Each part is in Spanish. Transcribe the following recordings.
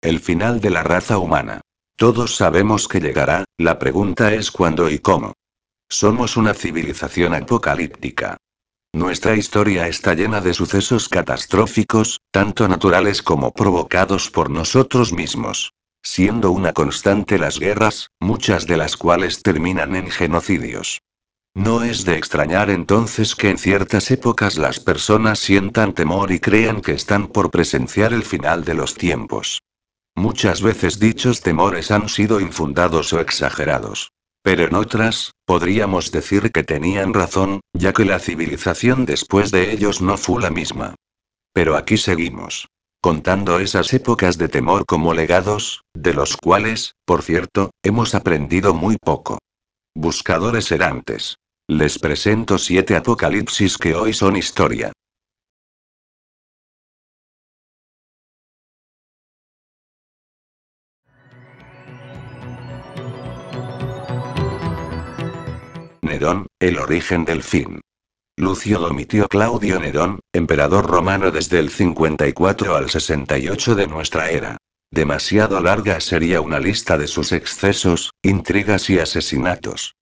El final de la raza humana. Todos sabemos que llegará, la pregunta es cuándo y cómo. Somos una civilización apocalíptica. Nuestra historia está llena de sucesos catastróficos, tanto naturales como provocados por nosotros mismos. Siendo una constante las guerras, muchas de las cuales terminan en genocidios. No es de extrañar entonces que en ciertas épocas las personas sientan temor y crean que están por presenciar el final de los tiempos. Muchas veces dichos temores han sido infundados o exagerados. Pero en otras, podríamos decir que tenían razón, ya que la civilización después de ellos no fue la misma. Pero aquí seguimos. Contando esas épocas de temor como legados, de los cuales, por cierto, hemos aprendido muy poco. Buscadores errantes. Les presento siete apocalipsis que hoy son historia. el origen del fin. Lucio Domitio Claudio Nerón, emperador romano desde el 54 al 68 de nuestra era. Demasiado larga sería una lista de sus excesos, intrigas y asesinatos.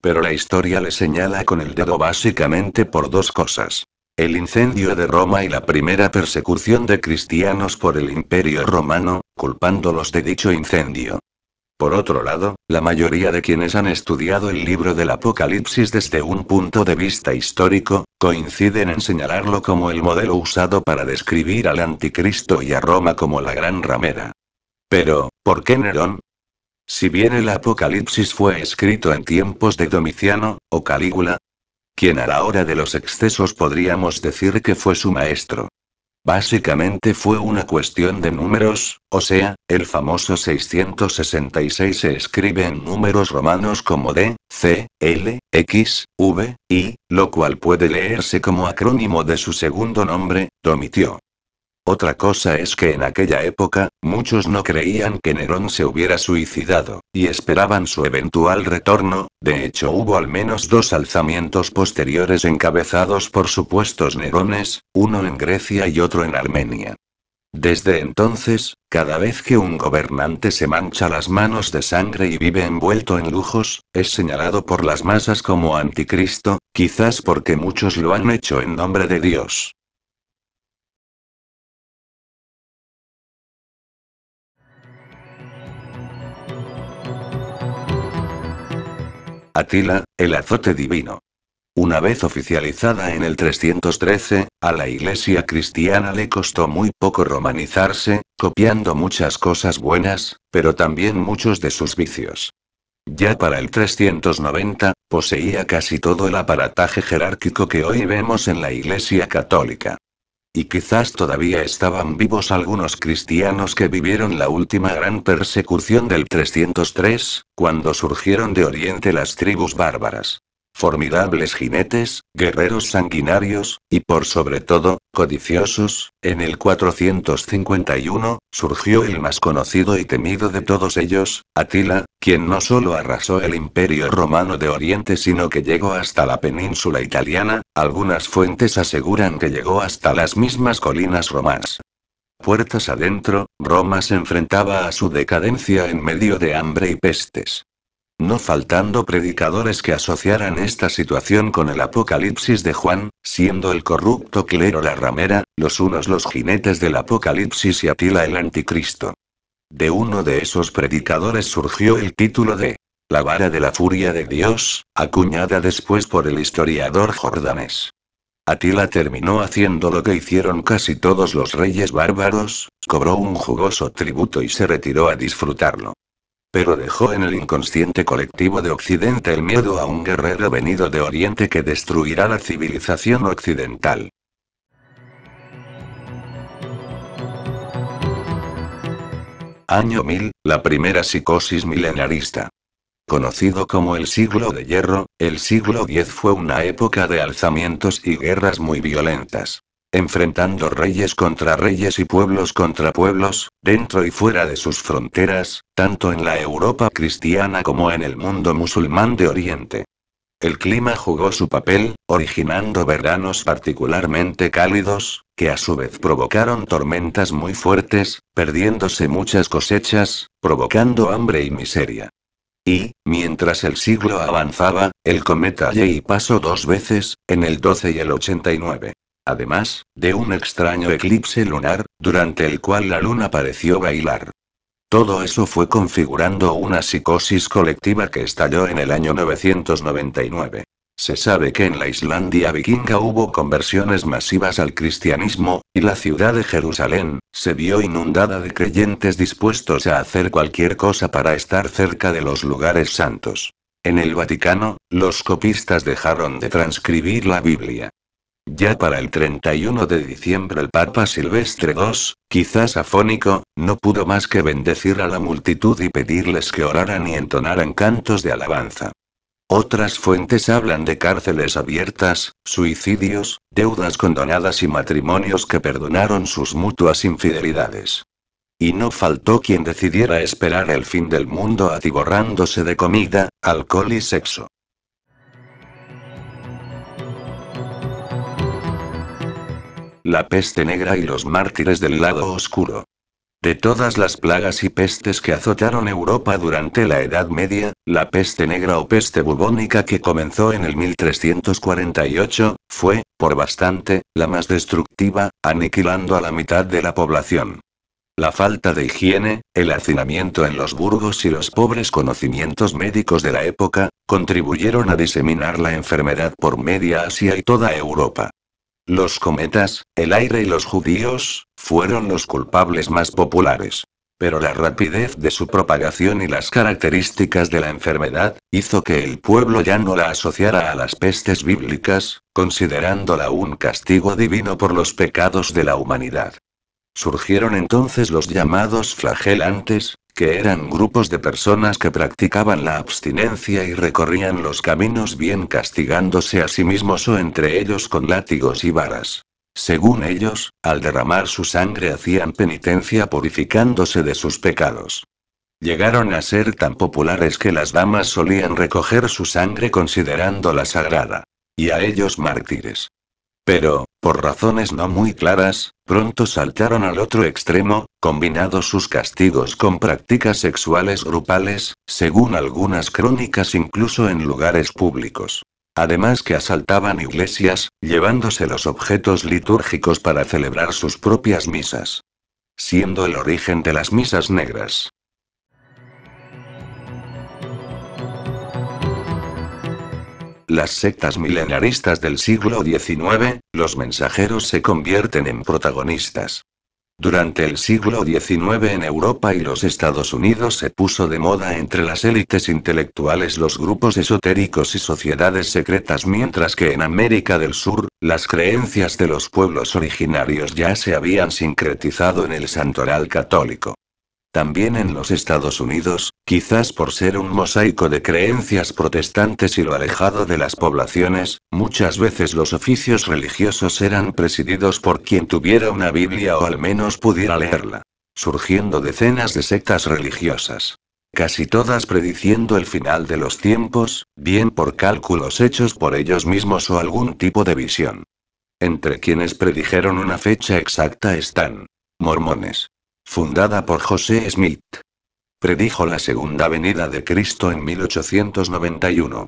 Pero la historia le señala con el dedo básicamente por dos cosas. El incendio de Roma y la primera persecución de cristianos por el imperio romano, culpándolos de dicho incendio. Por otro lado, la mayoría de quienes han estudiado el libro del Apocalipsis desde un punto de vista histórico, coinciden en señalarlo como el modelo usado para describir al anticristo y a Roma como la gran ramera. Pero, ¿por qué Nerón? Si bien el Apocalipsis fue escrito en tiempos de Domiciano, o Calígula, quien a la hora de los excesos podríamos decir que fue su maestro. Básicamente fue una cuestión de números, o sea, el famoso 666 se escribe en números romanos como D, C, L, X, V, I, lo cual puede leerse como acrónimo de su segundo nombre, Domitio. Otra cosa es que en aquella época, muchos no creían que Nerón se hubiera suicidado, y esperaban su eventual retorno, de hecho hubo al menos dos alzamientos posteriores encabezados por supuestos Nerones, uno en Grecia y otro en Armenia. Desde entonces, cada vez que un gobernante se mancha las manos de sangre y vive envuelto en lujos, es señalado por las masas como anticristo, quizás porque muchos lo han hecho en nombre de Dios. Atila, el azote divino. Una vez oficializada en el 313, a la iglesia cristiana le costó muy poco romanizarse, copiando muchas cosas buenas, pero también muchos de sus vicios. Ya para el 390, poseía casi todo el aparataje jerárquico que hoy vemos en la Iglesia Católica. Y quizás todavía estaban vivos algunos cristianos que vivieron la última gran persecución del 303, cuando surgieron de Oriente las tribus bárbaras. Formidables jinetes, guerreros sanguinarios, y por sobre todo, codiciosos, en el 451, surgió el más conocido y temido de todos ellos, Atila, quien no solo arrasó el imperio romano de Oriente sino que llegó hasta la península italiana, algunas fuentes aseguran que llegó hasta las mismas colinas romanas. Puertas adentro, Roma se enfrentaba a su decadencia en medio de hambre y pestes no faltando predicadores que asociaran esta situación con el Apocalipsis de Juan, siendo el corrupto clero la ramera, los unos los jinetes del Apocalipsis y Atila el anticristo. De uno de esos predicadores surgió el título de La vara de la furia de Dios, acuñada después por el historiador jordanés. Atila terminó haciendo lo que hicieron casi todos los reyes bárbaros, cobró un jugoso tributo y se retiró a disfrutarlo pero dejó en el inconsciente colectivo de Occidente el miedo a un guerrero venido de Oriente que destruirá la civilización occidental. Año 1000, la primera psicosis milenarista. Conocido como el siglo de hierro, el siglo X fue una época de alzamientos y guerras muy violentas enfrentando reyes contra reyes y pueblos contra pueblos, dentro y fuera de sus fronteras, tanto en la Europa cristiana como en el mundo musulmán de Oriente. El clima jugó su papel, originando veranos particularmente cálidos, que a su vez provocaron tormentas muy fuertes, perdiéndose muchas cosechas, provocando hambre y miseria. Y, mientras el siglo avanzaba, el cometa Yei pasó dos veces, en el 12 y el 89 además, de un extraño eclipse lunar, durante el cual la luna pareció bailar. Todo eso fue configurando una psicosis colectiva que estalló en el año 999. Se sabe que en la Islandia vikinga hubo conversiones masivas al cristianismo, y la ciudad de Jerusalén, se vio inundada de creyentes dispuestos a hacer cualquier cosa para estar cerca de los lugares santos. En el Vaticano, los copistas dejaron de transcribir la Biblia. Ya para el 31 de diciembre el Papa Silvestre II, quizás afónico, no pudo más que bendecir a la multitud y pedirles que oraran y entonaran cantos de alabanza. Otras fuentes hablan de cárceles abiertas, suicidios, deudas condonadas y matrimonios que perdonaron sus mutuas infidelidades. Y no faltó quien decidiera esperar el fin del mundo atiborrándose de comida, alcohol y sexo. la peste negra y los mártires del lado oscuro. De todas las plagas y pestes que azotaron Europa durante la Edad Media, la peste negra o peste bubónica que comenzó en el 1348, fue, por bastante, la más destructiva, aniquilando a la mitad de la población. La falta de higiene, el hacinamiento en los burgos y los pobres conocimientos médicos de la época, contribuyeron a diseminar la enfermedad por media Asia y toda Europa. Los cometas, el aire y los judíos, fueron los culpables más populares. Pero la rapidez de su propagación y las características de la enfermedad, hizo que el pueblo ya no la asociara a las pestes bíblicas, considerándola un castigo divino por los pecados de la humanidad. Surgieron entonces los llamados flagelantes, que eran grupos de personas que practicaban la abstinencia y recorrían los caminos bien castigándose a sí mismos o entre ellos con látigos y varas. Según ellos, al derramar su sangre hacían penitencia purificándose de sus pecados. Llegaron a ser tan populares que las damas solían recoger su sangre considerándola sagrada. Y a ellos mártires. Pero, por razones no muy claras, pronto saltaron al otro extremo, combinados sus castigos con prácticas sexuales grupales, según algunas crónicas incluso en lugares públicos. Además que asaltaban iglesias, llevándose los objetos litúrgicos para celebrar sus propias misas. Siendo el origen de las misas negras. las sectas milenaristas del siglo XIX, los mensajeros se convierten en protagonistas. Durante el siglo XIX en Europa y los Estados Unidos se puso de moda entre las élites intelectuales los grupos esotéricos y sociedades secretas mientras que en América del Sur, las creencias de los pueblos originarios ya se habían sincretizado en el santoral católico. También en los Estados Unidos, quizás por ser un mosaico de creencias protestantes y lo alejado de las poblaciones, muchas veces los oficios religiosos eran presididos por quien tuviera una Biblia o al menos pudiera leerla, surgiendo decenas de sectas religiosas casi todas prediciendo el final de los tiempos, bien por cálculos hechos por ellos mismos o algún tipo de visión. Entre quienes predijeron una fecha exacta están mormones, fundada por José Smith. Predijo la segunda venida de Cristo en 1891.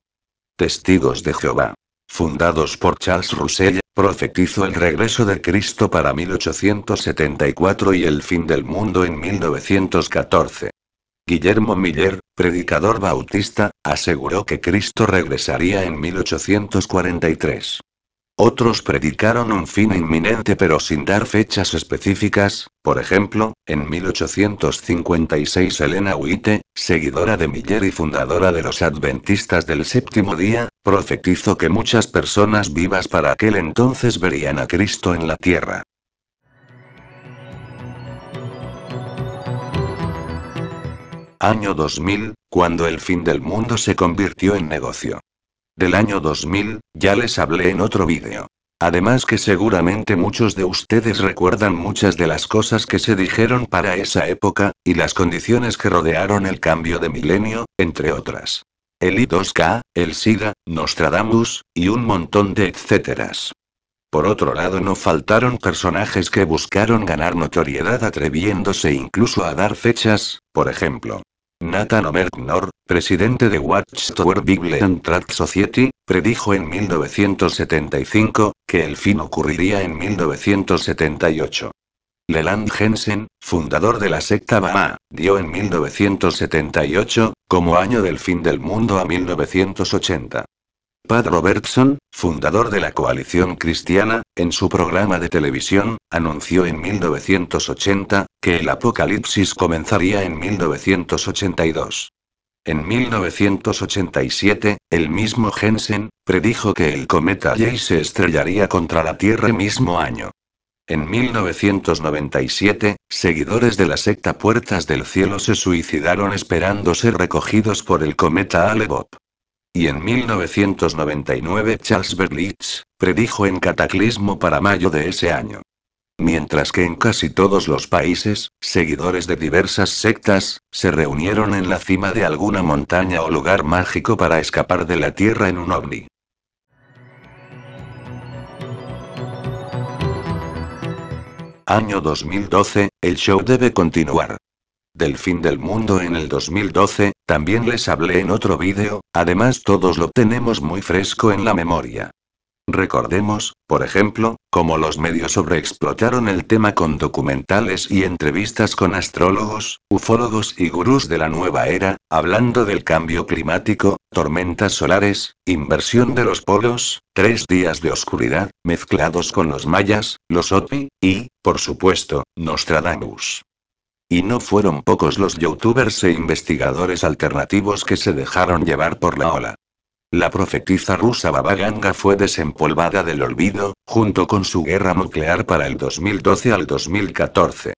Testigos de Jehová. Fundados por Charles Russell, profetizó el regreso de Cristo para 1874 y el fin del mundo en 1914. Guillermo Miller, predicador bautista, aseguró que Cristo regresaría en 1843. Otros predicaron un fin inminente pero sin dar fechas específicas, por ejemplo, en 1856 Elena Huite, seguidora de Miller y fundadora de los adventistas del séptimo día, profetizó que muchas personas vivas para aquel entonces verían a Cristo en la tierra. Año 2000, cuando el fin del mundo se convirtió en negocio del año 2000, ya les hablé en otro vídeo. Además que seguramente muchos de ustedes recuerdan muchas de las cosas que se dijeron para esa época, y las condiciones que rodearon el cambio de milenio, entre otras. El I2K, el SIDA, Nostradamus, y un montón de etcéteras. Por otro lado no faltaron personajes que buscaron ganar notoriedad atreviéndose incluso a dar fechas, por ejemplo, Nathan Omerknor, presidente de Watchtower Bible and Tract Society, predijo en 1975 que el fin ocurriría en 1978. Leland Jensen, fundador de la secta Bahá, dio en 1978, como año del fin del mundo a 1980. Pat Robertson, fundador de la Coalición Cristiana, en su programa de televisión, anunció en 1980, que el apocalipsis comenzaría en 1982. En 1987, el mismo Jensen, predijo que el cometa Jay se estrellaría contra la Tierra mismo año. En 1997, seguidores de la secta Puertas del Cielo se suicidaron esperando ser recogidos por el cometa Alebop. Y en 1999 Charles Berlitz, predijo en Cataclismo para mayo de ese año mientras que en casi todos los países, seguidores de diversas sectas, se reunieron en la cima de alguna montaña o lugar mágico para escapar de la Tierra en un ovni. Año 2012, el show debe continuar. Del fin del mundo en el 2012, también les hablé en otro vídeo, además todos lo tenemos muy fresco en la memoria. Recordemos, por ejemplo, cómo los medios sobreexplotaron el tema con documentales y entrevistas con astrólogos, ufólogos y gurús de la nueva era, hablando del cambio climático, tormentas solares, inversión de los polos, tres días de oscuridad, mezclados con los mayas, los Opi, y, por supuesto, Nostradamus. Y no fueron pocos los youtubers e investigadores alternativos que se dejaron llevar por la ola. La profetiza rusa Baba Ganga fue desempolvada del olvido, junto con su guerra nuclear para el 2012 al 2014.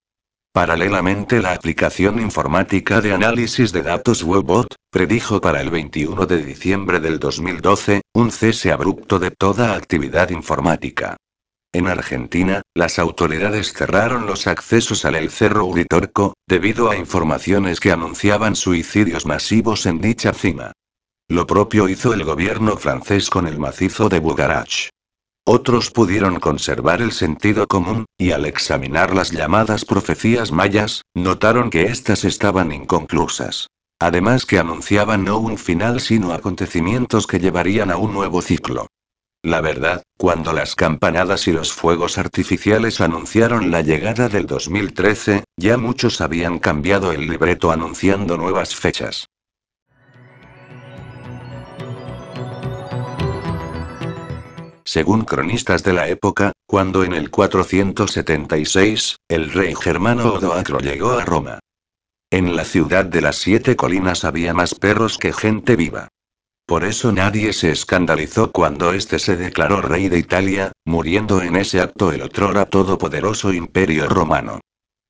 Paralelamente la aplicación informática de análisis de datos Webbot predijo para el 21 de diciembre del 2012, un cese abrupto de toda actividad informática. En Argentina, las autoridades cerraron los accesos al El Cerro Uritorco, debido a informaciones que anunciaban suicidios masivos en dicha cima. Lo propio hizo el gobierno francés con el macizo de Bugarach. Otros pudieron conservar el sentido común, y al examinar las llamadas profecías mayas, notaron que éstas estaban inconclusas. Además que anunciaban no un final sino acontecimientos que llevarían a un nuevo ciclo. La verdad, cuando las campanadas y los fuegos artificiales anunciaron la llegada del 2013, ya muchos habían cambiado el libreto anunciando nuevas fechas. según cronistas de la época, cuando en el 476, el rey germano Odoacro llegó a Roma. En la ciudad de las siete colinas había más perros que gente viva. Por eso nadie se escandalizó cuando este se declaró rey de Italia, muriendo en ese acto el otrora todopoderoso imperio romano.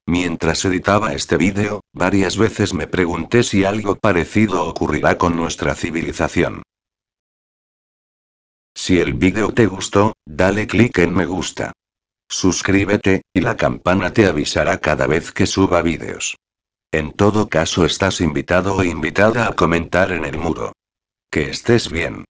Mientras editaba este vídeo, varias veces me pregunté si algo parecido ocurrirá con nuestra civilización. Si el vídeo te gustó, dale click en me gusta. Suscríbete, y la campana te avisará cada vez que suba vídeos. En todo caso estás invitado o invitada a comentar en el muro. Que estés bien.